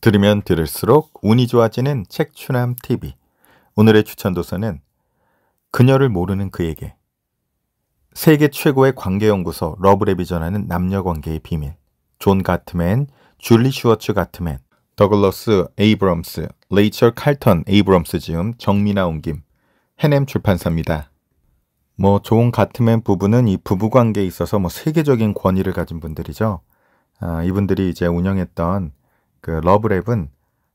들으면 들을수록 운이 좋아지는 책추남 TV. 오늘의 추천 도서는 그녀를 모르는 그에게 세계 최고의 관계연구소 러브랩이 전하는 남녀관계의 비밀 존 가트맨, 줄리 슈어츠 가트맨, 더글러스 에이브럼스, 레이첼 칼턴 에이브럼스 지음 정미나 옮김 해넴 출판사입니다. 뭐 좋은 가트맨 부부는 이 부부관계에 있어서 뭐 세계적인 권위를 가진 분들이죠. 아, 이분들이 이제 운영했던 그 러브랩은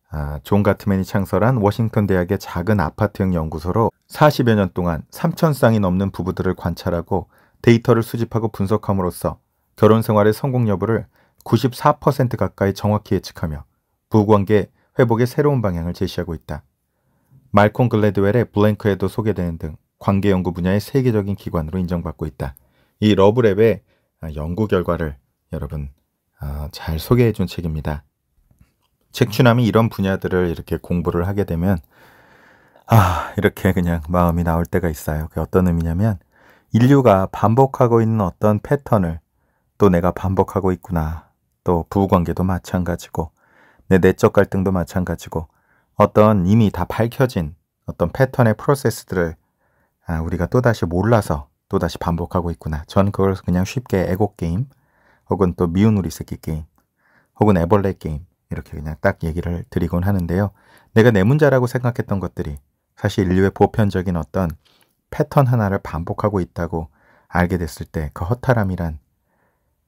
아, 존 가트맨이 창설한 워싱턴 대학의 작은 아파트형 연구소로 40여 년 동안 3천 쌍이 넘는 부부들을 관찰하고 데이터를 수집하고 분석함으로써 결혼 생활의 성공 여부를 94% 가까이 정확히 예측하며 부부관계 회복의 새로운 방향을 제시하고 있다. 말콘 글래드웰의 블랭크에도 소개되는 등 관계 연구 분야의 세계적인 기관으로 인정받고 있다. 이 러브랩의 연구 결과를 여러분 아, 잘 소개해준 책입니다. 책추남이 이런 분야들을 이렇게 공부를 하게 되면 아 이렇게 그냥 마음이 나올 때가 있어요. 그게 어떤 의미냐면 인류가 반복하고 있는 어떤 패턴을 또 내가 반복하고 있구나. 또 부부관계도 마찬가지고 내 내적 갈등도 마찬가지고 어떤 이미 다 밝혀진 어떤 패턴의 프로세스들을 아, 우리가 또다시 몰라서 또다시 반복하고 있구나. 전 그걸 그냥 쉽게 에고 게임 혹은 또 미운 우리 새끼 게임 혹은 애벌레 게임 이렇게 그냥 딱 얘기를 드리곤 하는데요. 내가 내 문제라고 생각했던 것들이 사실 인류의 보편적인 어떤 패턴 하나를 반복하고 있다고 알게 됐을 때 그 허탈함이란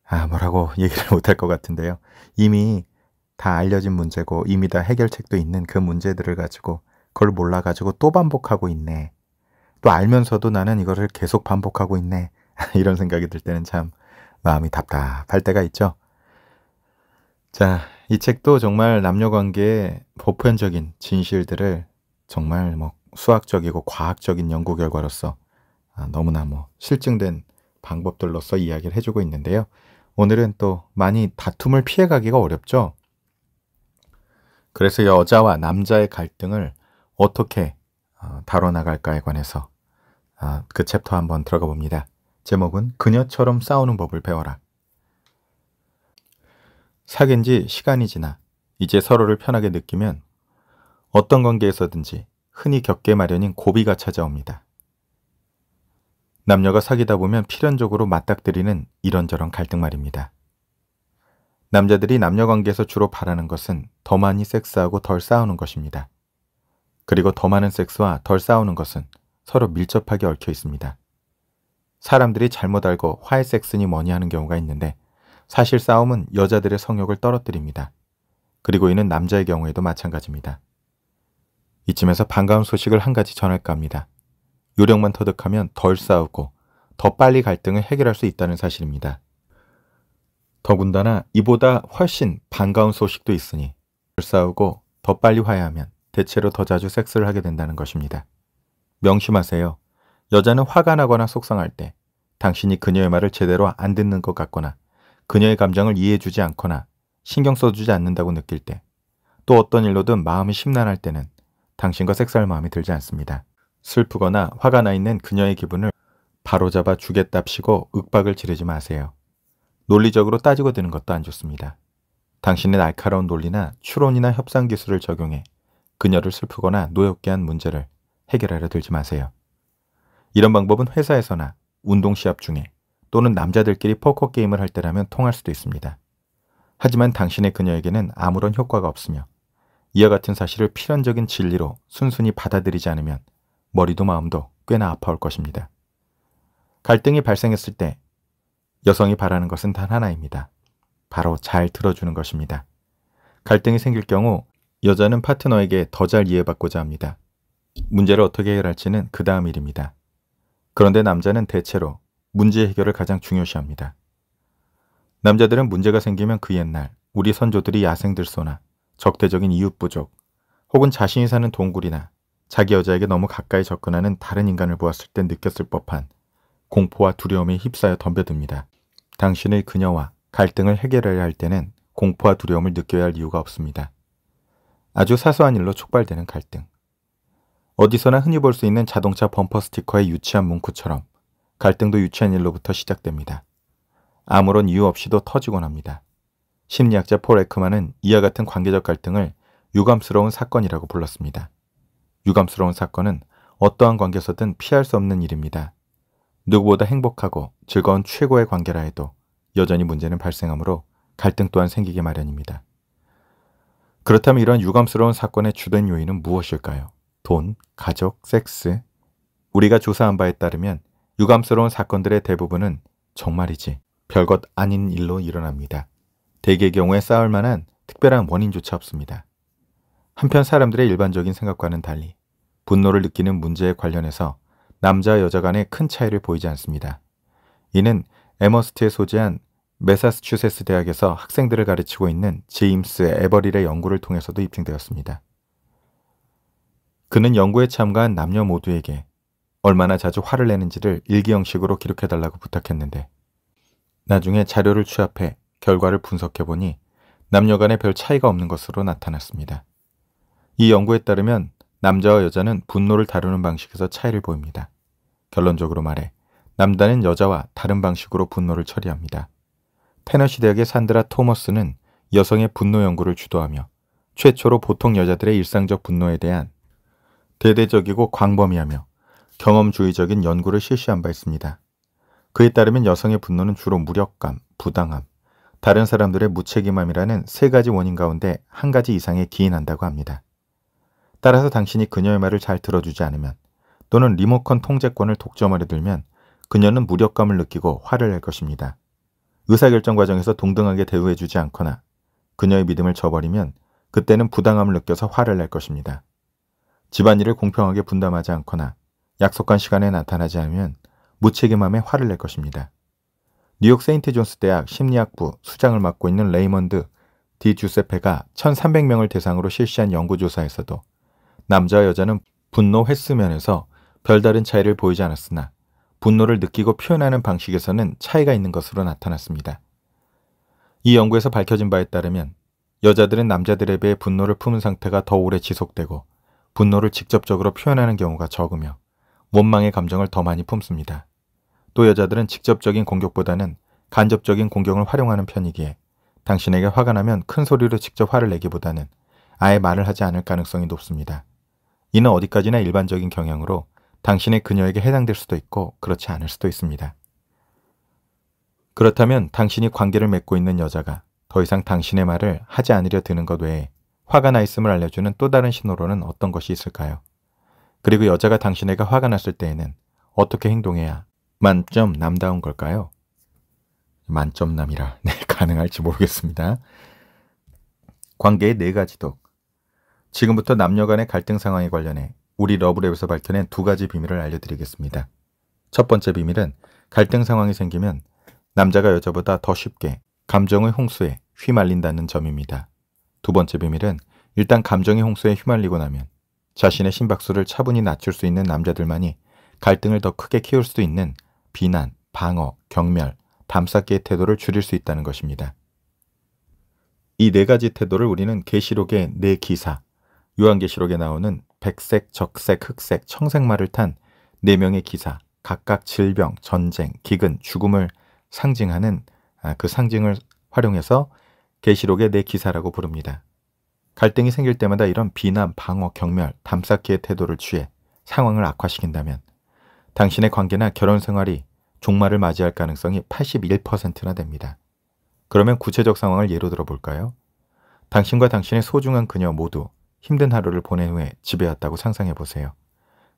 아 뭐라고 얘기를 못 할 것 같은데요. 이미 다 알려진 문제고 이미 다 해결책도 있는 그 문제들을 가지고 그걸 몰라가지고 또 반복하고 있네. 또 알면서도 나는 이거를 계속 반복하고 있네. 이런 생각이 들 때는 참 마음이 답답할 때가 있죠. 자, 이 책도 정말 남녀 관계의 보편적인 진실들을 정말 뭐 수학적이고 과학적인 연구 결과로서 아, 너무나 뭐 실증된 방법들로서 이야기를 해주고 있는데요. 오늘은 또 많이 다툼을 피해가기가 어렵죠. 그래서 여자와 남자의 갈등을 어떻게 어, 다뤄나갈까에 관해서 아, 그 챕터 한번 들어가 봅니다. 제목은 그녀처럼 싸우는 법을 배워라. 사귄 지 시간이 지나 이제 서로를 편하게 느끼면 어떤 관계에서든지 흔히 겪게 마련인 고비가 찾아옵니다. 남녀가 사귀다 보면 필연적으로 맞닥뜨리는 이런저런 갈등 말입니다. 남자들이 남녀 관계에서 주로 바라는 것은 더 많이 섹스하고 덜 싸우는 것입니다. 그리고 더 많은 섹스와 덜 싸우는 것은 서로 밀접하게 얽혀 있습니다. 사람들이 잘못 알고 화해 섹스니 뭐니 하는 경우가 있는데 사실 싸움은 여자들의 성욕을 떨어뜨립니다. 그리고 이는 남자의 경우에도 마찬가지입니다. 이쯤에서 반가운 소식을 한 가지 전할까 합니다. 요령만 터득하면 덜 싸우고 더 빨리 갈등을 해결할 수 있다는 사실입니다. 더군다나 이보다 훨씬 반가운 소식도 있으니 덜 싸우고 더 빨리 화해하면 대체로 더 자주 섹스를 하게 된다는 것입니다. 명심하세요. 여자는 화가 나거나 속상할 때 당신이 그녀의 말을 제대로 안 듣는 것 같거나 그녀의 감정을 이해해주지 않거나 신경 써주지 않는다고 느낄 때, 또 어떤 일로든 마음이 심란할 때는 당신과 섹스할 마음이 들지 않습니다. 슬프거나 화가 나 있는 그녀의 기분을 바로잡아 주겠답시고 윽박을 지르지 마세요. 논리적으로 따지고 드는 것도 안 좋습니다. 당신의 날카로운 논리나 추론이나 협상 기술을 적용해 그녀를 슬프거나 노엽게 한 문제를 해결하려 들지 마세요. 이런 방법은 회사에서나 운동 시합 중에 또는 남자들끼리 포커 게임을 할 때라면 통할 수도 있습니다. 하지만 당신의 그녀에게는 아무런 효과가 없으며 이와 같은 사실을 필연적인 진리로 순순히 받아들이지 않으면 머리도 마음도 꽤나 아파올 것입니다. 갈등이 발생했을 때 여성이 바라는 것은 단 하나입니다. 바로 잘 들어주는 것입니다. 갈등이 생길 경우 여자는 파트너에게 더 잘 이해받고자 합니다. 문제를 어떻게 해결할지는 그 다음 일입니다. 그런데 남자는 대체로 문제 해결을 가장 중요시합니다. 남자들은 문제가 생기면 그 옛날 우리 선조들이 야생들소나 적대적인 이웃부족 혹은 자신이 사는 동굴이나 자기 여자에게 너무 가까이 접근하는 다른 인간을 보았을 때 느꼈을 법한 공포와 두려움에 휩싸여 덤벼듭니다. 당신의 그녀와 갈등을 해결해야 할 때는 공포와 두려움을 느껴야 할 이유가 없습니다. 아주 사소한 일로 촉발되는 갈등. 어디서나 흔히 볼 수 있는 자동차 범퍼 스티커의 유치한 문구처럼 갈등도 유치한 일로부터 시작됩니다. 아무런 이유 없이도 터지곤 합니다. 심리학자 폴 에크만은 이와 같은 관계적 갈등을 유감스러운 사건이라고 불렀습니다. 유감스러운 사건은 어떠한 관계에서든 피할 수 없는 일입니다. 누구보다 행복하고 즐거운 최고의 관계라 해도 여전히 문제는 발생하므로 갈등 또한 생기기 마련입니다. 그렇다면 이런 유감스러운 사건의 주된 요인은 무엇일까요? 돈, 가족, 섹스. 우리가 조사한 바에 따르면 유감스러운 사건들의 대부분은 정말이지 별것 아닌 일로 일어납니다. 대개의 경우에 싸울 만한 특별한 원인조차 없습니다. 한편 사람들의 일반적인 생각과는 달리 분노를 느끼는 문제에 관련해서 남자 여자 간의큰 차이를 보이지 않습니다. 이는 에머스트에 소재한 메사스추세스 대학에서 학생들을 가르치고 있는 제임스 에버릴의 연구를 통해서도 입증되었습니다. 그는 연구에 참가한 남녀 모두에게 얼마나 자주 화를 내는지를 일기 형식으로 기록해달라고 부탁했는데 나중에 자료를 취합해 결과를 분석해보니 남녀 간에 별 차이가 없는 것으로 나타났습니다. 이 연구에 따르면 남자와 여자는 분노를 다루는 방식에서 차이를 보입니다. 결론적으로 말해 남자는 여자와 다른 방식으로 분노를 처리합니다. 테너시 대학의 산드라 토머스는 여성의 분노 연구를 주도하며 최초로 보통 여자들의 일상적 분노에 대한 대대적이고 광범위하며 경험주의적인 연구를 실시한 바 있습니다. 그에 따르면 여성의 분노는 주로 무력감, 부당함, 다른 사람들의 무책임함이라는 세 가지 원인 가운데 한 가지 이상에 기인한다고 합니다. 따라서 당신이 그녀의 말을 잘 들어주지 않으면 또는 리모컨 통제권을 독점하려 들면 그녀는 무력감을 느끼고 화를 낼 것입니다. 의사결정 과정에서 동등하게 대우해주지 않거나 그녀의 믿음을 저버리면 그때는 부당함을 느껴서 화를 낼 것입니다. 집안일을 공평하게 분담하지 않거나 약속한 시간에 나타나지 않으면 무책임함에 화를 낼 것입니다. 뉴욕 세인트 존스 대학 심리학부 수장을 맡고 있는 레이먼드 디 주세페가 1300명을 대상으로 실시한 연구조사에서도 남자와 여자는 분노 횟수면에서 별다른 차이를 보이지 않았으나 분노를 느끼고 표현하는 방식에서는 차이가 있는 것으로 나타났습니다. 이 연구에서 밝혀진 바에 따르면 여자들은 남자들에 비해 분노를 품은 상태가 더 오래 지속되고 분노를 직접적으로 표현하는 경우가 적으며 원망의 감정을 더 많이 품습니다. 또 여자들은 직접적인 공격보다는 간접적인 공격을 활용하는 편이기에 당신에게 화가 나면 큰 소리로 직접 화를 내기보다는 아예 말을 하지 않을 가능성이 높습니다. 이는 어디까지나 일반적인 경향으로 당신의 그녀에게 해당될 수도 있고 그렇지 않을 수도 있습니다. 그렇다면 당신이 관계를 맺고 있는 여자가 더 이상 당신의 말을 하지 않으려 드는 것 외에 화가 나 있음을 알려주는 또 다른 신호로는 어떤 것이 있을까요? 그리고 여자가 당신에게 화가 났을 때에는 어떻게 행동해야 만점 남다운 걸까요? 만점 남이라 네, 가능할지 모르겠습니다. 관계의 네 가지 독. 지금부터 남녀 간의 갈등 상황에 관련해 우리 러브랩에서 밝혀낸 두 가지 비밀을 알려드리겠습니다. 첫 번째 비밀은 갈등 상황이 생기면 남자가 여자보다 더 쉽게 감정의 홍수에 휘말린다는 점입니다. 두 번째 비밀은 일단 감정의 홍수에 휘말리고 나면 자신의 심박수를 차분히 낮출 수 있는 남자들만이 갈등을 더 크게 키울 수 있는 비난, 방어, 경멸, 밤사기의 태도를 줄일 수 있다는 것입니다. 이 네 가지 태도를 우리는 계시록의 네 기사, 요한계시록에 나오는 백색, 적색, 흑색, 청색말을 탄 네 명의 기사, 각각 질병, 전쟁, 기근, 죽음을 상징하는 아, 그 상징을 활용해서 계시록의 네 기사라고 부릅니다. 갈등이 생길 때마다 이런 비난, 방어, 경멸, 담쌓기의 태도를 취해 상황을 악화시킨다면 당신의 관계나 결혼 생활이 종말을 맞이할 가능성이 81%나 됩니다. 그러면 구체적 상황을 예로 들어볼까요? 당신과 당신의 소중한 그녀 모두 힘든 하루를 보낸 후에 집에 왔다고 상상해 보세요.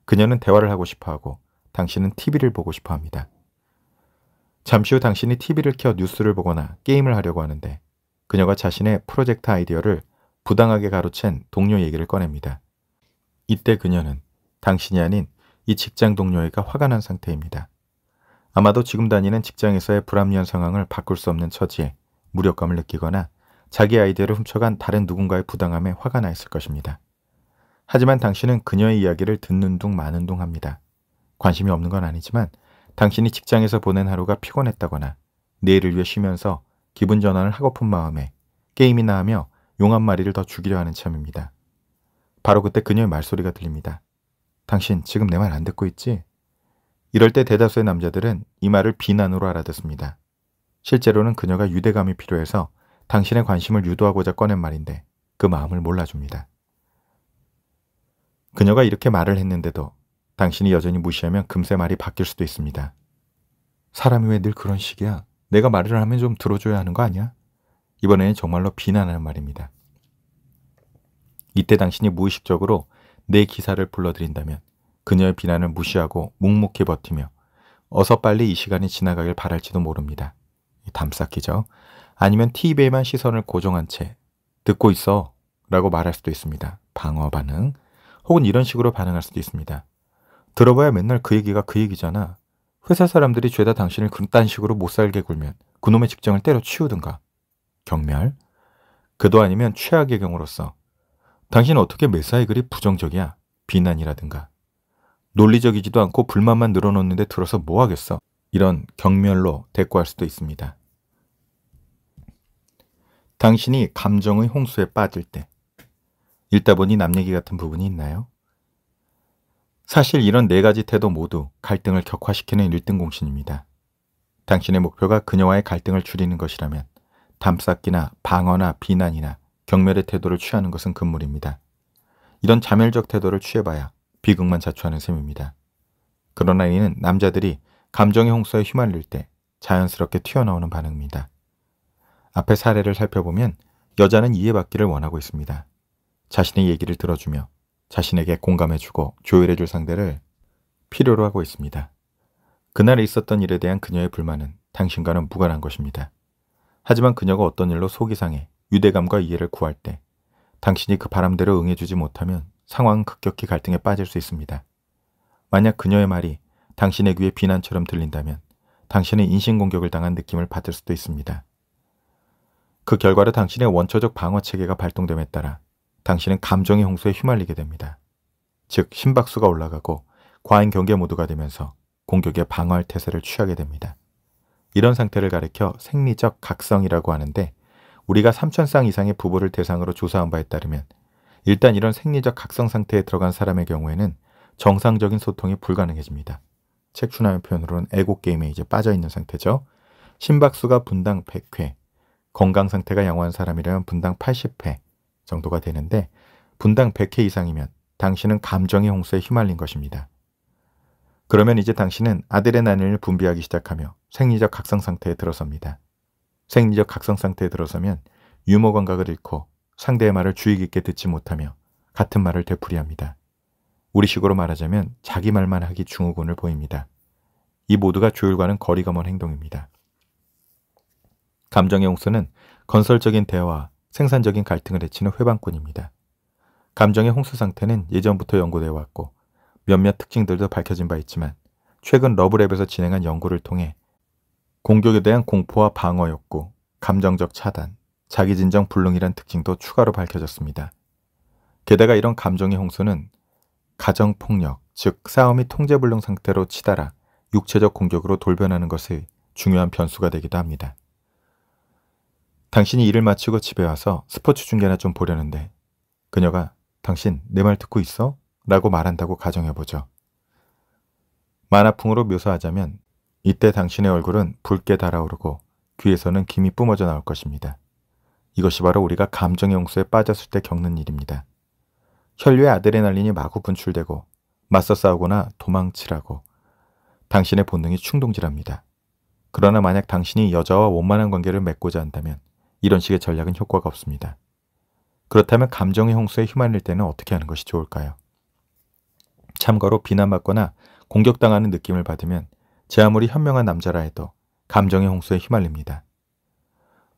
그녀는 대화를 하고 싶어 하고 당신은 TV를 보고 싶어 합니다. 잠시 후 당신이 TV를 켜 뉴스를 보거나 게임을 하려고 하는데 그녀가 자신의 프로젝트 아이디어를 부당하게 가로챈 동료 얘기를 꺼냅니다. 이때 그녀는 당신이 아닌 이 직장 동료에게 화가 난 상태입니다. 아마도 지금 다니는 직장에서의 불합리한 상황을 바꿀 수 없는 처지에 무력감을 느끼거나 자기 아이디어를 훔쳐간 다른 누군가의 부당함에 화가 나 있을 것입니다. 하지만 당신은 그녀의 이야기를 듣는 둥 마는 둥 합니다. 관심이 없는 건 아니지만 당신이 직장에서 보낸 하루가 피곤했다거나 내일을 위해 쉬면서 기분 전환을 하고픈 마음에 게임이나 하며 용한 마리를 더 죽이려 하는 참입니다. 바로 그때 그녀의 말소리가 들립니다. 당신 지금 내 말 안 듣고 있지? 이럴 때 대다수의 남자들은 이 말을 비난으로 알아듣습니다. 실제로는 그녀가 유대감이 필요해서 당신의 관심을 유도하고자 꺼낸 말인데 그 마음을 몰라줍니다. 그녀가 이렇게 말을 했는데도 당신이 여전히 무시하면 금세 말이 바뀔 수도 있습니다. 사람이 왜 늘 그런 식이야? 내가 말을 하면 좀 들어줘야 하는 거 아니야? 이번에는 정말로 비난하는 말입니다. 이때 당신이 무의식적으로 내 기사를 불러들인다면 그녀의 비난을 무시하고 묵묵히 버티며 어서 빨리 이 시간이 지나가길 바랄지도 모릅니다. 담쌓기죠. 아니면 TV에만 시선을 고정한 채 듣고 있어 라고 말할 수도 있습니다. 방어 반응 혹은 이런 식으로 반응할 수도 있습니다. 들어봐야 맨날 그 얘기가 그 얘기잖아. 회사 사람들이 죄다 당신을 그딴 식으로 못 살게 굴면 그놈의 직장을 때려치우든가 경멸, 그도 아니면 최악의 경우로서 당신 은 어떻게 매사에 그리 부정적이야? 비난이라든가 논리적이지도 않고 불만만 늘어놓는데 들어서 뭐 하겠어? 이런 경멸로 대꾸할 수도 있습니다. 당신이 감정의 홍수에 빠질 때 읽다 보니 남 얘기 같은 부분이 있나요? 사실 이런 네 가지 태도 모두 갈등을 격화시키는 1등 공신입니다. 당신의 목표가 그녀와의 갈등을 줄이는 것이라면 담쌓기나 방어나 비난이나 경멸의 태도를 취하는 것은 금물입니다. 이런 자멸적 태도를 취해봐야 비극만 자초하는 셈입니다. 그러나 이는 남자들이 감정의 홍수에 휘말릴 때 자연스럽게 튀어나오는 반응입니다. 앞의 사례를 살펴보면 여자는 이해받기를 원하고 있습니다. 자신의 얘기를 들어주며 자신에게 공감해주고 조율해줄 상대를 필요로 하고 있습니다. 그날에 있었던 일에 대한 그녀의 불만은 당신과는 무관한 것입니다. 하지만 그녀가 어떤 일로 속이 상해 유대감과 이해를 구할 때 당신이 그 바람대로 응해주지 못하면 상황은 급격히 갈등에 빠질 수 있습니다. 만약 그녀의 말이 당신의 귀에 비난처럼 들린다면 당신은 인신공격을 당한 느낌을 받을 수도 있습니다. 그 결과로 당신의 원초적 방어 체계가 발동됨에 따라 당신은 감정의 홍수에 휘말리게 됩니다. 즉, 심박수가 올라가고 과잉 경계 모드가 되면서 공격에 방어할 태세를 취하게 됩니다. 이런 상태를 가리켜 생리적 각성이라고 하는데 우리가 3천0쌍 이상의 부부를 대상으로 조사한 바에 따르면 일단 이런 생리적 각성 상태에 들어간 사람의 경우에는 정상적인 소통이 불가능해집니다. 책추나의 표현으로는 에고게임에 이제 빠져있는 상태죠. 심박수가 분당 100회, 건강 상태가 양호한 사람이라면 분당 80회 정도가 되는데 분당 100회 이상이면 당신은 감정의 홍수에 휘말린 것입니다. 그러면 이제 당신은 아드레나린을 분비하기 시작하며 생리적 각성 상태에 들어섭니다. 생리적 각성 상태에 들어서면 유머 감각을 잃고 상대의 말을 주의 깊게 듣지 못하며 같은 말을 되풀이합니다. 우리식으로 말하자면 자기 말만 하기 중후군을 보입니다. 이 모두가 조율과는 거리가 먼 행동입니다. 감정의 홍수는 건설적인 대화와 생산적인 갈등을 해치는 회방꾼입니다. 감정의 홍수 상태는 예전부터 연구되어 왔고 몇몇 특징들도 밝혀진 바 있지만 최근 러브랩에서 진행한 연구를 통해 공격에 대한 공포와 방어 욕구, 감정적 차단, 자기진정 불능이란 특징도 추가로 밝혀졌습니다. 게다가 이런 감정의 홍수는 가정폭력, 즉 싸움이 통제불능 상태로 치달아 육체적 공격으로 돌변하는 것의 중요한 변수가 되기도 합니다. 당신이 일을 마치고 집에 와서 스포츠 중계나 좀 보려는데 그녀가 당신 내 말 듣고 있어? 라고 말한다고 가정해보죠. 만화풍으로 묘사하자면 이때 당신의 얼굴은 붉게 달아오르고 귀에서는 김이 뿜어져 나올 것입니다. 이것이 바로 우리가 감정의 홍수에 빠졌을 때 겪는 일입니다. 혈류의 아드레날린이 마구 분출되고 맞서 싸우거나 도망치라고 당신의 본능이 충동질합니다. 그러나 만약 당신이 여자와 원만한 관계를 맺고자 한다면 이런 식의 전략은 효과가 없습니다. 그렇다면 감정의 홍수에 휘말릴 때는 어떻게 하는 것이 좋을까요? 참가로 비난받거나 공격당하는 느낌을 받으면 제 아무리 현명한 남자라 해도 감정의 홍수에 휘말립니다.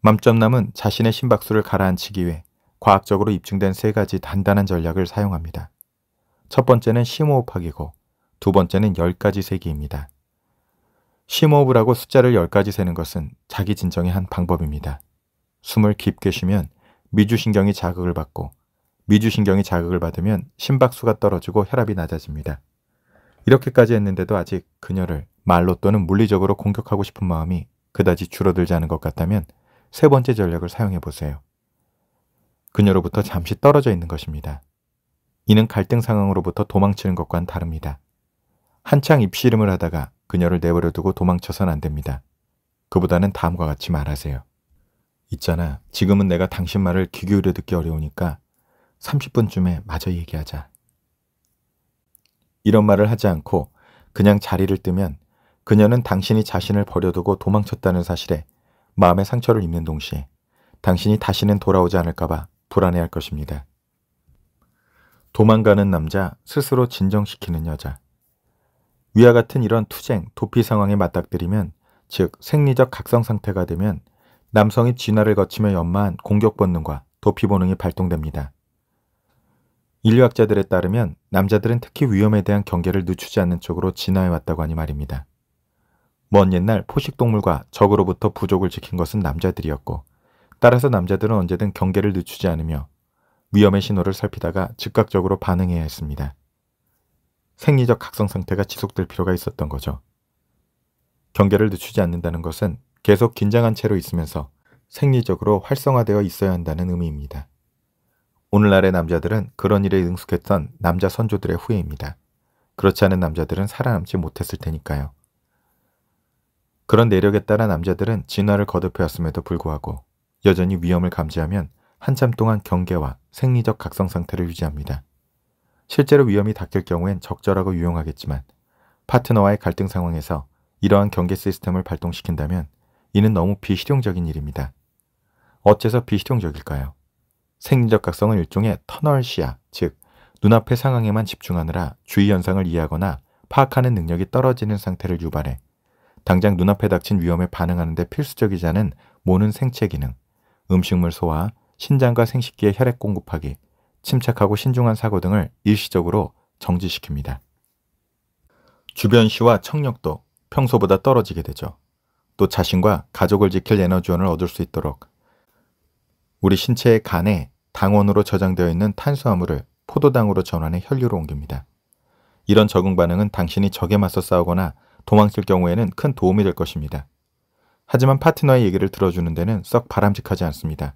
맘점남은 자신의 심박수를 가라앉히기 위해 과학적으로 입증된 세 가지 단단한 전략을 사용합니다. 첫 번째는 심호흡하기고 두 번째는 열가지 세기입니다. 심호흡을 하고 숫자를 열가지 세는 것은 자기 진정의 한 방법입니다. 숨을 깊게 쉬면 미주신경이 자극을 받고 미주신경이 자극을 받으면 심박수가 떨어지고 혈압이 낮아집니다. 이렇게까지 했는데도 아직 그녀를 말로 또는 물리적으로 공격하고 싶은 마음이 그다지 줄어들지 않은 것 같다면 세 번째 전략을 사용해 보세요. 그녀로부터 잠시 떨어져 있는 것입니다. 이는 갈등 상황으로부터 도망치는 것과는 다릅니다. 한창 입씨름을 하다가 그녀를 내버려두고 도망쳐선 안 됩니다. 그보다는 다음과 같이 말하세요. 있잖아, 지금은 내가 당신 말을 귀 기울여 듣기 어려우니까 30분쯤에 마저 얘기하자. 이런 말을 하지 않고 그냥 자리를 뜨면 그녀는 당신이 자신을 버려두고 도망쳤다는 사실에 마음의 상처를 입는 동시에 당신이 다시는 돌아오지 않을까봐 불안해할 것입니다. 도망가는 남자, 스스로 진정시키는 여자. 위와 같은 이런 투쟁, 도피 상황에 맞닥뜨리면, 즉 생리적 각성 상태가 되면 남성이 진화를 거치며 연마한 공격 본능과 도피 본능이 발동됩니다. 인류학자들에 따르면 남자들은 특히 위험에 대한 경계를 늦추지 않는 쪽으로 진화해왔다고 하니 말입니다. 먼 옛날 포식동물과 적으로부터 부족을 지킨 것은 남자들이었고 따라서 남자들은 언제든 경계를 늦추지 않으며 위험의 신호를 살피다가 즉각적으로 반응해야 했습니다. 생리적 각성 상태가 지속될 필요가 있었던 거죠. 경계를 늦추지 않는다는 것은 계속 긴장한 채로 있으면서 생리적으로 활성화되어 있어야 한다는 의미입니다. 오늘날의 남자들은 그런 일에 능숙했던 남자 선조들의 후예입니다. 그렇지 않은 남자들은 살아남지 못했을 테니까요. 그런 내력에 따라 남자들은 진화를 거듭해왔음에도 불구하고 여전히 위험을 감지하면 한참 동안 경계와 생리적 각성 상태를 유지합니다. 실제로 위험이 닥칠 경우엔 적절하고 유용하겠지만 파트너와의 갈등 상황에서 이러한 경계 시스템을 발동시킨다면 이는 너무 비실용적인 일입니다. 어째서 비실용적일까요? 생리적 각성은 일종의 터널 시야, 즉 눈앞의 상황에만 집중하느라 주위 현상을 이해하거나 파악하는 능력이 떨어지는 상태를 유발해 당장 눈앞에 닥친 위험에 반응하는 데 필수적이지 않은 모는 생체 기능, 음식물 소화, 신장과 생식기의 혈액 공급하기, 침착하고 신중한 사고 등을 일시적으로 정지시킵니다. 주변 시와 청력도 평소보다 떨어지게 되죠. 또 자신과 가족을 지킬 에너지원을 얻을 수 있도록 우리 신체의 간에 당원으로 저장되어 있는 탄수화물을 포도당으로 전환해 혈류로 옮깁니다. 이런 적응 반응은 당신이 적에 맞서 싸우거나 도망칠 경우에는 큰 도움이 될 것입니다. 하지만 파트너의 얘기를 들어주는 데는 썩 바람직하지 않습니다.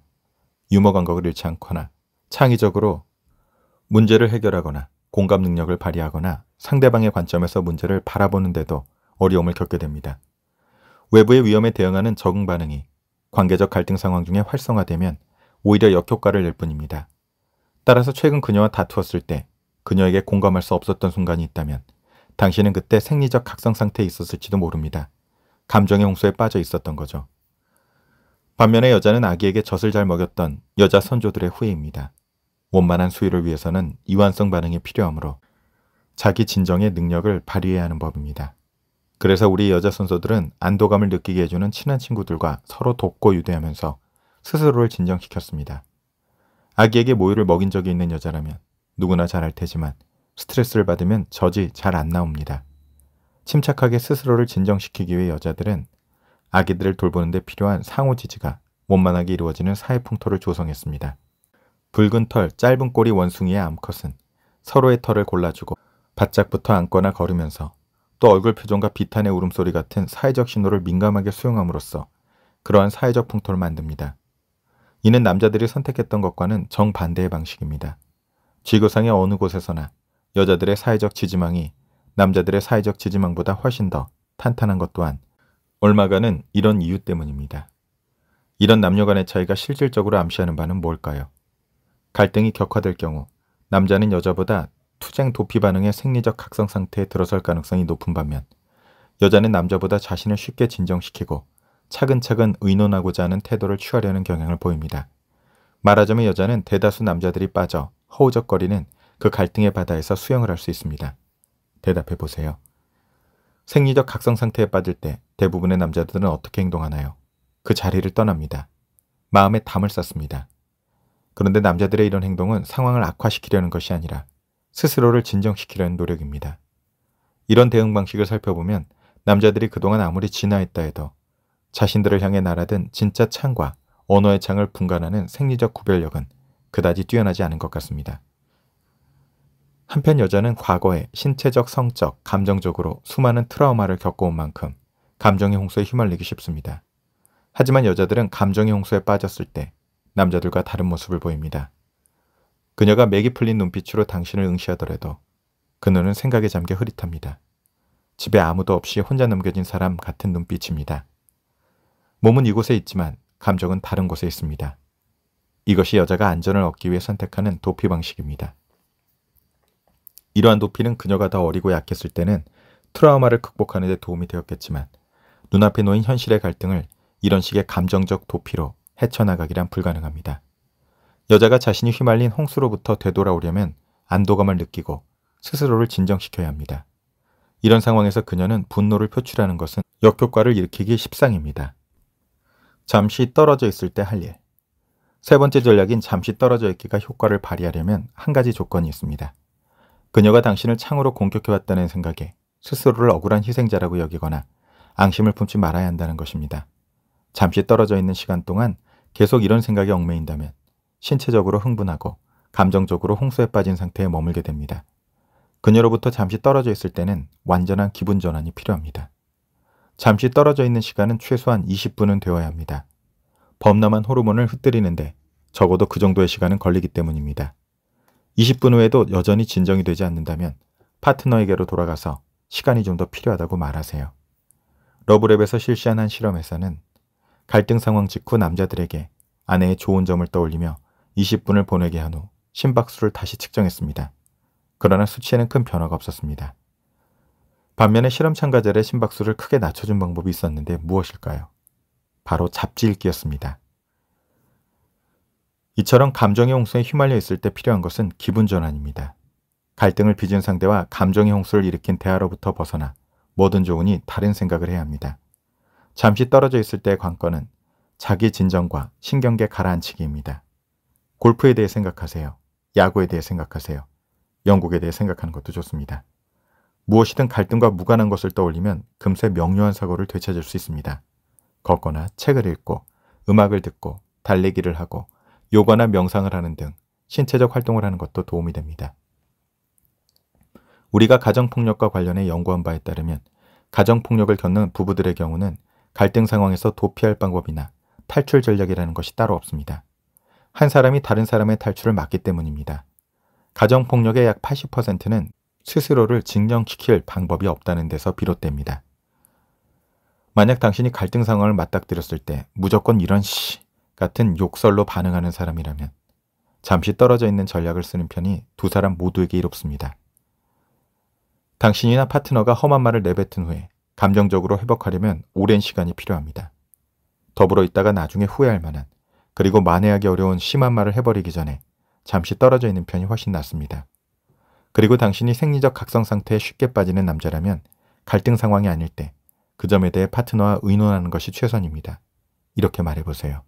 유머 감각을 잃지 않거나 창의적으로 문제를 해결하거나 공감 능력을 발휘하거나 상대방의 관점에서 문제를 바라보는데도 어려움을 겪게 됩니다. 외부의 위험에 대응하는 적응 반응이 관계적 갈등 상황 중에 활성화되면 오히려 역효과를 낼 뿐입니다. 따라서 최근 그녀와 다투었을 때 그녀에게 공감할 수 없었던 순간이 있다면 당신은 그때 생리적 각성 상태에 있었을지도 모릅니다. 감정의 홍수에 빠져 있었던 거죠. 반면에 여자는 아기에게 젖을 잘 먹였던 여자 선조들의 후예입니다. 원만한 수위를 위해서는 이완성 반응이 필요하므로 자기 진정의 능력을 발휘해야 하는 법입니다. 그래서 우리 여자 선조들은 안도감을 느끼게 해주는 친한 친구들과 서로 돕고 유대하면서 스스로를 진정시켰습니다. 아기에게 모유를 먹인 적이 있는 여자라면 누구나 잘 알 테지만 스트레스를 받으면 젖이 잘 안 나옵니다. 침착하게 스스로를 진정시키기 위해 여자들은 아기들을 돌보는데 필요한 상호 지지가 원만하게 이루어지는 사회 풍토를 조성했습니다. 붉은 털, 짧은 꼬리 원숭이의 암컷은 서로의 털을 골라주고 바짝 붙어 앉거나 걸으면서 또 얼굴 표정과 비탄의 울음소리 같은 사회적 신호를 민감하게 수용함으로써 그러한 사회적 풍토를 만듭니다. 이는 남자들이 선택했던 것과는 정반대의 방식입니다. 지구상의 어느 곳에서나 여자들의 사회적 지지망이 남자들의 사회적 지지망보다 훨씬 더 탄탄한 것 또한 얼마간은 이런 이유 때문입니다. 이런 남녀 간의 차이가 실질적으로 암시하는 바는 뭘까요? 갈등이 격화될 경우 남자는 여자보다 투쟁 도피 반응의 생리적 각성 상태에 들어설 가능성이 높은 반면 여자는 남자보다 자신을 쉽게 진정시키고 차근차근 의논하고자 하는 태도를 취하려는 경향을 보입니다. 말하자면 여자는 대다수 남자들이 빠져 허우적거리는 그 갈등의 바다에서 수영을 할 수 있습니다. 대답해 보세요. 생리적 각성 상태에 빠질 때 대부분의 남자들은 어떻게 행동하나요? 그 자리를 떠납니다. 마음에 담을 쌓습니다. 그런데 남자들의 이런 행동은 상황을 악화시키려는 것이 아니라 스스로를 진정시키려는 노력입니다. 이런 대응 방식을 살펴보면 남자들이 그동안 아무리 진화했다 해도 자신들을 향해 날아든 진짜 창과 언어의 창을 분간하는 생리적 구별력은 그다지 뛰어나지 않은 것 같습니다. 한편 여자는 과거에 신체적, 성적, 감정적으로 수많은 트라우마를 겪어온 만큼 감정의 홍수에 휘말리기 쉽습니다. 하지만 여자들은 감정의 홍수에 빠졌을 때 남자들과 다른 모습을 보입니다. 그녀가 맥이 풀린 눈빛으로 당신을 응시하더라도 그녀는 생각에 잠겨 흐릿합니다. 집에 아무도 없이 혼자 넘겨진 사람 같은 눈빛입니다. 몸은 이곳에 있지만 감정은 다른 곳에 있습니다. 이것이 여자가 안전을 얻기 위해 선택하는 도피 방식입니다. 이러한 도피는 그녀가 더 어리고 약했을 때는 트라우마를 극복하는 데 도움이 되었겠지만 눈앞에 놓인 현실의 갈등을 이런 식의 감정적 도피로 헤쳐나가기란 불가능합니다. 여자가 자신이 휘말린 홍수로부터 되돌아오려면 안도감을 느끼고 스스로를 진정시켜야 합니다. 이런 상황에서 그녀는 분노를 표출하는 것은 역효과를 일으키기 십상입니다. 잠시 떨어져 있을 때 할 일. 세 번째 전략인 잠시 떨어져 있기가 효과를 발휘하려면 한 가지 조건이 있습니다. 그녀가 당신을 창으로 공격해왔다는 생각에 스스로를 억울한 희생자라고 여기거나 앙심을 품지 말아야 한다는 것입니다. 잠시 떨어져 있는 시간 동안 계속 이런 생각에 얽매인다면 신체적으로 흥분하고 감정적으로 홍수에 빠진 상태에 머물게 됩니다. 그녀로부터 잠시 떨어져 있을 때는 완전한 기분 전환이 필요합니다. 잠시 떨어져 있는 시간은 최소한 20분은 되어야 합니다. 범람한 호르몬을 흩뜨리는데 적어도 그 정도의 시간은 걸리기 때문입니다. 20분 후에도 여전히 진정이 되지 않는다면 파트너에게로 돌아가서 시간이 좀 더 필요하다고 말하세요. 러브랩에서 실시한 한 실험에서는 갈등 상황 직후 남자들에게 아내의 좋은 점을 떠올리며 20분을 보내게 한 후 심박수를 다시 측정했습니다. 그러나 수치에는 큰 변화가 없었습니다. 반면에 실험 참가자들의 심박수를 크게 낮춰준 방법이 있었는데 무엇일까요? 바로 잡지읽기였습니다. 이처럼 감정의 홍수에 휘말려 있을 때 필요한 것은 기분 전환입니다. 갈등을 빚은 상대와 감정의 홍수를 일으킨 대화로부터 벗어나 뭐든 좋으니 다른 생각을 해야 합니다. 잠시 떨어져 있을 때의 관건은 자기 진정과 신경계 가라앉히기입니다. 골프에 대해 생각하세요. 야구에 대해 생각하세요. 영국에 대해 생각하는 것도 좋습니다. 무엇이든 갈등과 무관한 것을 떠올리면 금세 명료한 사고를 되찾을 수 있습니다. 걷거나 책을 읽고 음악을 듣고 달리기를 하고 요가나 명상을 하는 등 신체적 활동을 하는 것도 도움이 됩니다. 우리가 가정폭력과 관련해 연구한 바에 따르면 가정폭력을 겪는 부부들의 경우는 갈등 상황에서 도피할 방법이나 탈출 전략이라는 것이 따로 없습니다. 한 사람이 다른 사람의 탈출을 막기 때문입니다. 가정폭력의 약 80%는 스스로를 진정시킬 방법이 없다는 데서 비롯됩니다. 만약 당신이 갈등 상황을 맞닥뜨렸을 때 무조건 이런 씨 같은 욕설로 반응하는 사람이라면 잠시 떨어져 있는 전략을 쓰는 편이 두 사람 모두에게 이롭습니다. 당신이나 파트너가 험한 말을 내뱉은 후에 감정적으로 회복하려면 오랜 시간이 필요합니다. 더불어 있다가 나중에 후회할 만한 그리고 만회하기 어려운 심한 말을 해버리기 전에 잠시 떨어져 있는 편이 훨씬 낫습니다. 그리고 당신이 생리적 각성 상태에 쉽게 빠지는 남자라면 갈등 상황이 아닐 때 그 점에 대해 파트너와 의논하는 것이 최선입니다. 이렇게 말해보세요.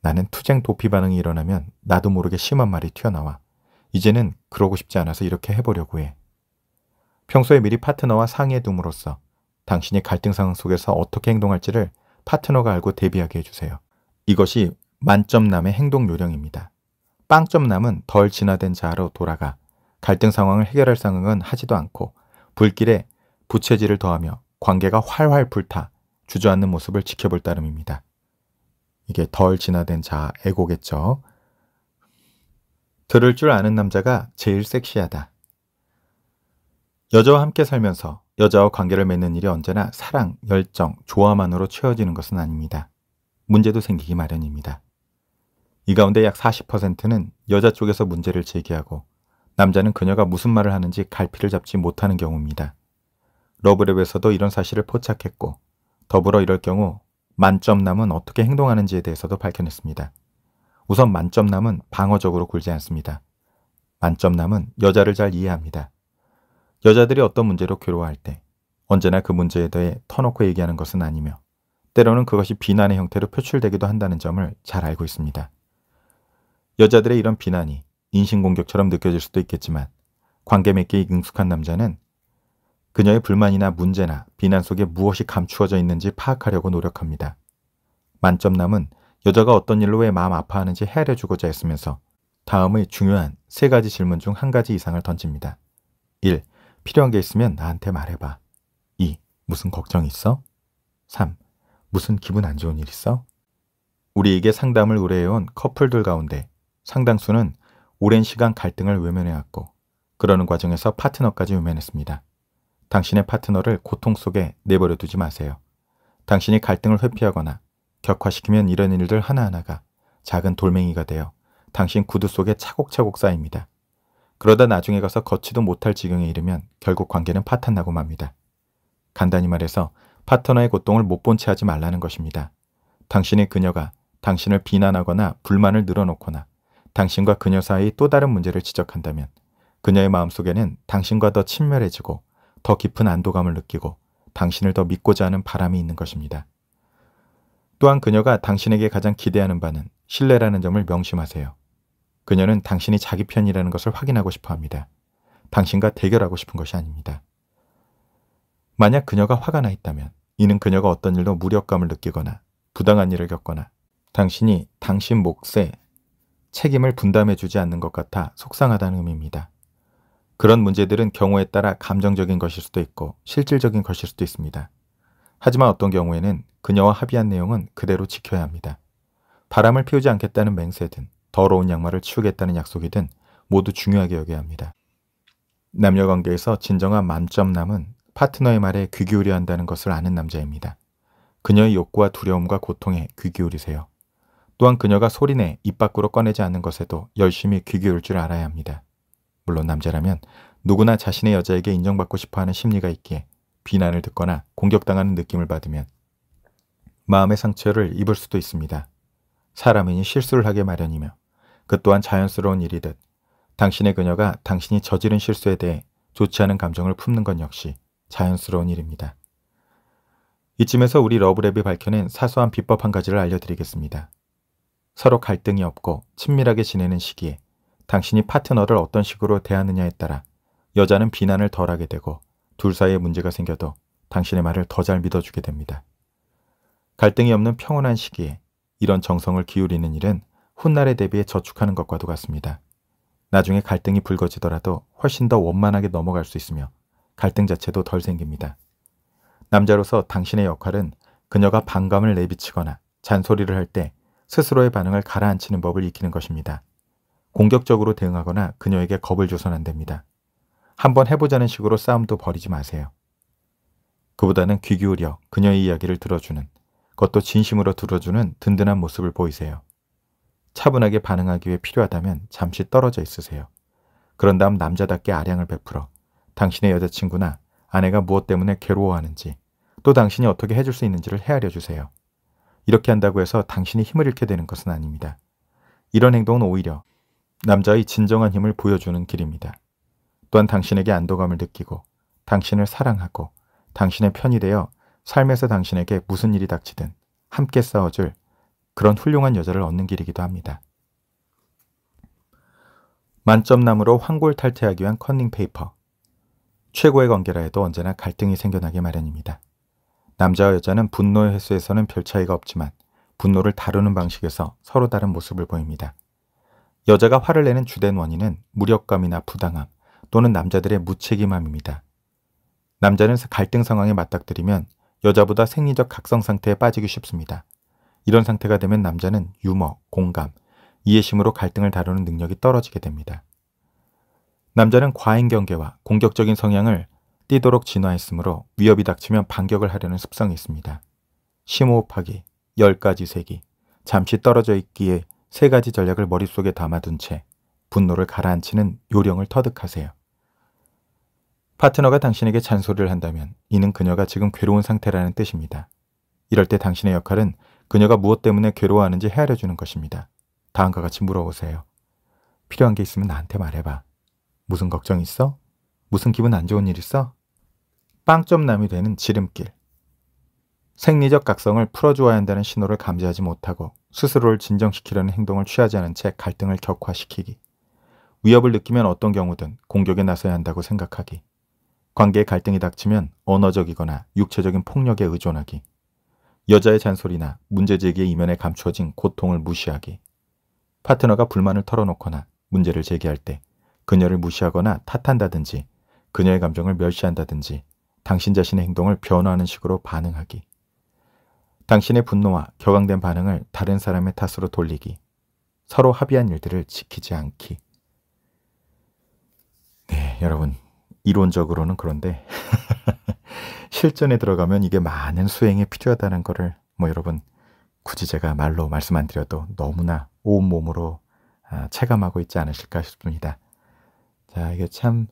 나는 투쟁 도피 반응이 일어나면 나도 모르게 심한 말이 튀어나와. 이제는 그러고 싶지 않아서 이렇게 해보려고 해. 평소에 미리 파트너와 상의해둠으로써 당신이 갈등 상황 속에서 어떻게 행동할지를 파트너가 알고 대비하게 해주세요. 이것이 만점남의 행동 요령입니다. 빵점남은 덜 진화된 자아로 돌아가 갈등 상황을 해결할 상황은 하지도 않고 불길에 부채질을 더하며 관계가 활활 불타 주저앉는 모습을 지켜볼 따름입니다. 이게 덜 진화된 자 에고겠죠. 들을 줄 아는 남자가 제일 섹시하다. 여자와 함께 살면서 여자와 관계를 맺는 일이 언제나 사랑, 열정, 조화만으로 채워지는 것은 아닙니다. 문제도 생기기 마련입니다. 이 가운데 약 40%는 여자 쪽에서 문제를 제기하고 남자는 그녀가 무슨 말을 하는지 갈피를 잡지 못하는 경우입니다. 러브랩에서도 이런 사실을 포착했고 더불어 이럴 경우 만점남은 어떻게 행동하는지에 대해서도 밝혀냈습니다. 우선 만점남은 방어적으로 굴지 않습니다. 만점남은 여자를 잘 이해합니다. 여자들이 어떤 문제로 괴로워할 때 언제나 그 문제에 대해 터놓고 얘기하는 것은 아니며 때로는 그것이 비난의 형태로 표출되기도 한다는 점을 잘 알고 있습니다. 여자들의 이런 비난이 인신공격처럼 느껴질 수도 있겠지만 관계 맺기에 익숙한 남자는 그녀의 불만이나 문제나 비난 속에 무엇이 감추어져 있는지 파악하려고 노력합니다. 만점남은 여자가 어떤 일로 왜 마음 아파하는지 헤아려주고자 했으면서 다음의 중요한 세 가지 질문 중 한 가지 이상을 던집니다. 1. 필요한 게 있으면 나한테 말해봐. 2. 무슨 걱정 있어? 3. 무슨 기분 안 좋은 일 있어? 우리에게 상담을 의뢰해온 커플들 가운데 상당수는 오랜 시간 갈등을 외면해왔고 그러는 과정에서 파트너까지 외면했습니다. 당신의 파트너를 고통 속에 내버려 두지 마세요. 당신이 갈등을 회피하거나 격화시키면 이런 일들 하나하나가 작은 돌멩이가 되어 당신 구두 속에 차곡차곡 쌓입니다. 그러다 나중에 가서 걷지도 못할 지경에 이르면 결국 관계는 파탄나고 맙니다. 간단히 말해서 파트너의 고통을 못 본 채 하지 말라는 것입니다. 당신의 그녀가 당신을 비난하거나 불만을 늘어놓거나 당신과 그녀 사이 또 다른 문제를 지적한다면 그녀의 마음속에는 당신과 더 친밀해지고 더 깊은 안도감을 느끼고 당신을 더 믿고자 하는 바람이 있는 것입니다. 또한 그녀가 당신에게 가장 기대하는 바는 신뢰라는 점을 명심하세요. 그녀는 당신이 자기 편이라는 것을 확인하고 싶어 합니다. 당신과 대결하고 싶은 것이 아닙니다. 만약 그녀가 화가 나 있다면 이는 그녀가 어떤 일로 무력감을 느끼거나 부당한 일을 겪거나 당신이 당신 몫에 책임을 분담해주지 않는 것 같아 속상하다는 의미입니다. 그런 문제들은 경우에 따라 감정적인 것일 수도 있고 실질적인 것일 수도 있습니다. 하지만 어떤 경우에는 그녀와 합의한 내용은 그대로 지켜야 합니다. 바람을 피우지 않겠다는 맹세든 더러운 양말을 치우겠다는 약속이든 모두 중요하게 여겨야 합니다. 남녀 관계에서 진정한 만점남은 파트너의 말에 귀 기울여야 한다는 것을 아는 남자입니다. 그녀의 욕구와 두려움과 고통에 귀 기울이세요. 또한 그녀가 소리내 입 밖으로 꺼내지 않는 것에도 열심히 귀 기울일 줄 알아야 합니다. 물론 남자라면 누구나 자신의 여자에게 인정받고 싶어 하는 심리가 있기에 비난을 듣거나 공격당하는 느낌을 받으면 마음의 상처를 입을 수도 있습니다. 사람이니 실수를 하게 마련이며 그 또한 자연스러운 일이듯 당신의 그녀가 당신이 저지른 실수에 대해 좋지 않은 감정을 품는 건 역시 자연스러운 일입니다. 이쯤에서 우리 러브랩이 밝혀낸 사소한 비법 한 가지를 알려드리겠습니다. 서로 갈등이 없고 친밀하게 지내는 시기에 당신이 파트너를 어떤 식으로 대하느냐에 따라 여자는 비난을 덜하게 되고 둘 사이에 문제가 생겨도 당신의 말을 더 잘 믿어주게 됩니다. 갈등이 없는 평온한 시기에 이런 정성을 기울이는 일은 훗날에 대비해 저축하는 것과도 같습니다. 나중에 갈등이 불거지더라도 훨씬 더 원만하게 넘어갈 수 있으며 갈등 자체도 덜 생깁니다. 남자로서 당신의 역할은 그녀가 반감을 내비치거나 잔소리를 할때 스스로의 반응을 가라앉히는 법을 익히는 것입니다. 공격적으로 대응하거나 그녀에게 겁을 줘선 안 됩니다. 한번 해보자는 식으로 싸움도 버리지 마세요. 그보다는 귀 기울여 그녀의 이야기를 들어주는, 그것도 진심으로 들어주는 든든한 모습을 보이세요. 차분하게 반응하기 위해 필요하다면 잠시 떨어져 있으세요. 그런 다음 남자답게 아량을 베풀어 당신의 여자친구나 아내가 무엇 때문에 괴로워하는지 또 당신이 어떻게 해줄 수 있는지를 헤아려 주세요. 이렇게 한다고 해서 당신이 힘을 잃게 되는 것은 아닙니다. 이런 행동은 오히려 남자의 진정한 힘을 보여주는 길입니다. 또한 당신에게 안도감을 느끼고 당신을 사랑하고 당신의 편이 되어 삶에서 당신에게 무슨 일이 닥치든 함께 싸워줄 그런 훌륭한 여자를 얻는 길이기도 합니다. 만점남으로 황골탈퇴하기 위한 컨닝 페이퍼 최고의 관계라 해도 언제나 갈등이 생겨나기 마련입니다. 남자와 여자는 분노의 횟수에서는 별 차이가 없지만 분노를 다루는 방식에서 서로 다른 모습을 보입니다. 여자가 화를 내는 주된 원인은 무력감이나 부당함 또는 남자들의 무책임함입니다. 남자는 갈등 상황에 맞닥뜨리면 여자보다 생리적 각성 상태에 빠지기 쉽습니다. 이런 상태가 되면 남자는 유머, 공감, 이해심으로 갈등을 다루는 능력이 떨어지게 됩니다. 남자는 과잉 경계와 공격적인 성향을 뛰도록 진화했으므로 위협이 닥치면 반격을 하려는 습성이 있습니다. 심호흡하기, 10가지 세기, 잠시 떨어져 있기에 세 가지 전략을 머릿속에 담아둔 채 분노를 가라앉히는 요령을 터득하세요. 파트너가 당신에게 잔소리를 한다면 이는 그녀가 지금 괴로운 상태라는 뜻입니다. 이럴 때 당신의 역할은 그녀가 무엇 때문에 괴로워하는지 헤아려 주는 것입니다. 다음과 같이 물어보세요. 필요한 게 있으면 나한테 말해봐. 무슨 걱정 있어? 무슨 기분 안 좋은 일 있어? 빵점남이 되는 지름길. 생리적 각성을 풀어주어야 한다는 신호를 감지하지 못하고 스스로를 진정시키려는 행동을 취하지 않은 채 갈등을 격화시키기. 위협을 느끼면 어떤 경우든 공격에 나서야 한다고 생각하기. 관계에 갈등이 닥치면 언어적이거나 육체적인 폭력에 의존하기. 여자의 잔소리나 문제제기의 이면에 감춰진 고통을 무시하기. 파트너가 불만을 털어놓거나 문제를 제기할 때 그녀를 무시하거나 탓한다든지 그녀의 감정을 멸시한다든지 당신 자신의 행동을 변화하는 식으로 반응하기. 당신의 분노와 격앙된 반응을 다른 사람의 탓으로 돌리기. 서로 합의한 일들을 지키지 않기. 네, 여러분. 이론적으로는 그런데 실전에 들어가면 이게 많은 수행이 필요하다는 거를 뭐 여러분 굳이 제가 말로 말씀 안 드려도 너무나 온몸으로 아, 체감하고 있지 않으실까 싶습니다. 자, 이게 참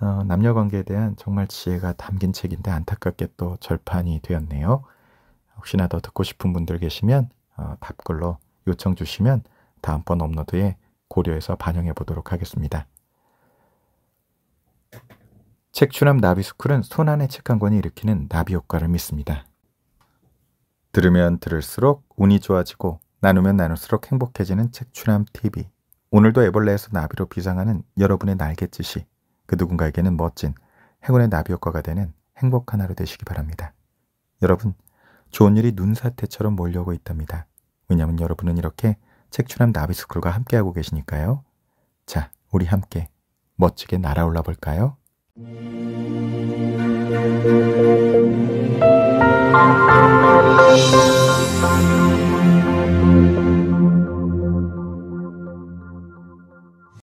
어, 남녀 관계에 대한 정말 지혜가 담긴 책인데 안타깝게 또 절판이 되었네요. 혹시나 더 듣고 싶은 분들 계시면 어, 답글로 요청 주시면 다음번 업로드에 고려해서 반영해 보도록 하겠습니다. 책추남 나비스쿨은 손안의 책 한 권이 일으키는 나비 효과를 믿습니다. 들으면 들을수록 운이 좋아지고 나누면 나눌수록 행복해지는 책추남 TV 오늘도 애벌레에서 나비로 비상하는 여러분의 날갯짓이 그 누군가에게는 멋진 행운의 나비 효과가 되는 행복한 하루 되시기 바랍니다. 여러분, 좋은 일이 눈사태처럼 몰려오고 있답니다. 왜냐하면 여러분은 이렇게 책출남 나비스쿨과 함께하고 계시니까요. 자, 우리 함께 멋지게 날아올라 볼까요?